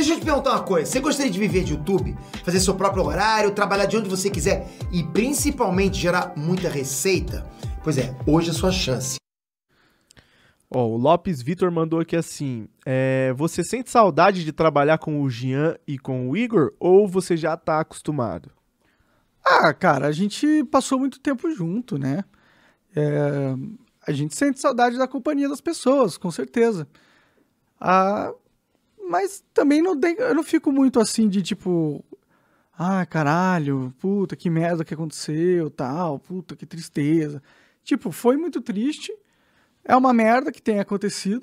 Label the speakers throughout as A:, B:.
A: Deixa eu te perguntar uma coisa. Você gostaria de viver de YouTube? Fazer seu próprio horário, trabalhar de onde você quiser e principalmente gerar muita receita? Pois é, hoje é a sua chance. Ó, oh, o Lopes Vitor mandou aqui assim: é, Você sente saudade de
B: trabalhar com o Gian e com o Igor ou você já tá acostumado? Ah, cara, a gente passou muito tempo junto, né? É, a gente sente saudade da companhia das pessoas, com certeza. Ah, mas também não tem, eu não fico muito assim de tipo. Ah, caralho, puta, que merda que aconteceu, tal, puta, que tristeza. Tipo, foi muito triste. É uma merda que tem acontecido.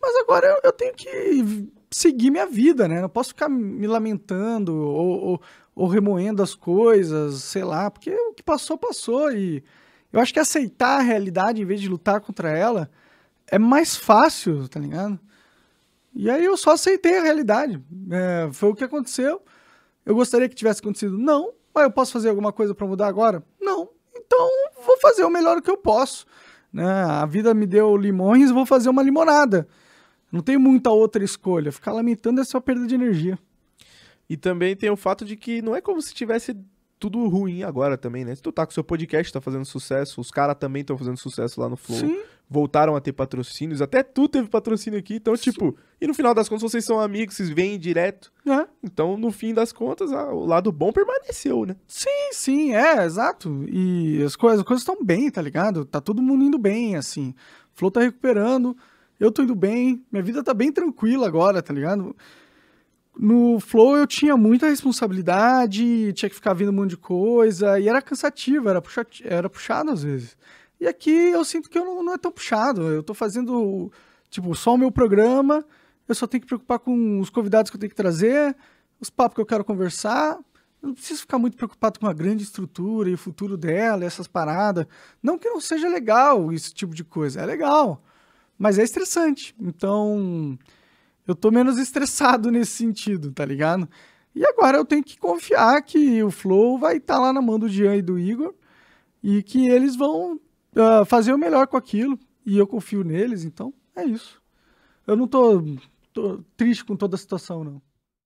B: Mas agora eu, eu tenho que seguir minha vida, né? Não posso ficar me lamentando ou, ou, ou remoendo as coisas, sei lá, porque o que passou, passou. E eu acho que aceitar a realidade em vez de lutar contra ela é mais fácil, tá ligado? E aí eu só aceitei a realidade. É, foi o que aconteceu. Eu gostaria que tivesse acontecido? Não. Mas ah, eu posso fazer alguma coisa para mudar agora? Não. Então vou fazer o melhor que eu posso. Né? A vida me deu limões, vou fazer uma limonada. Não tem muita outra escolha. Ficar lamentando é só perda de energia.
A: E também tem o fato de que não é como se tivesse
B: tudo ruim
A: agora também, né? tu tá com seu podcast, tá fazendo sucesso, os caras também estão fazendo sucesso lá no Flow. Sim. Voltaram a ter patrocínios, até tu teve patrocínio aqui, então, Sim. tipo, e no final das contas vocês são amigos, vocês vêm direto.
B: É. Então, no fim das contas,
A: o lado
B: bom permaneceu, né? Sim, sim, é, exato. E as coisas as coisas estão bem, tá ligado? Tá todo mundo indo bem, assim. Flow tá recuperando, eu tô indo bem, minha vida tá bem tranquila agora, tá ligado? No Flow eu tinha muita responsabilidade, tinha que ficar vendo um monte de coisa, e era cansativo, era, puxado era puxado às vezes. E aqui eu sinto que eu não, não é tão puxado, eu tô fazendo, tipo, só o meu programa, eu só tenho que preocupar com os convidados que eu tenho que trazer, os papos que eu quero conversar, eu não preciso ficar muito preocupado com a grande estrutura e o futuro dela, essas paradas. Não que não seja legal esse tipo de coisa, é legal, mas é estressante. Então, eu tô menos estressado nesse sentido, tá ligado? E agora eu tenho que confiar que o Flow vai estar tá lá na mão do Jean e do Igor e que eles vão uh, fazer o melhor com aquilo. E eu confio neles, então é isso. Eu não tô, tô triste com toda a situação, não.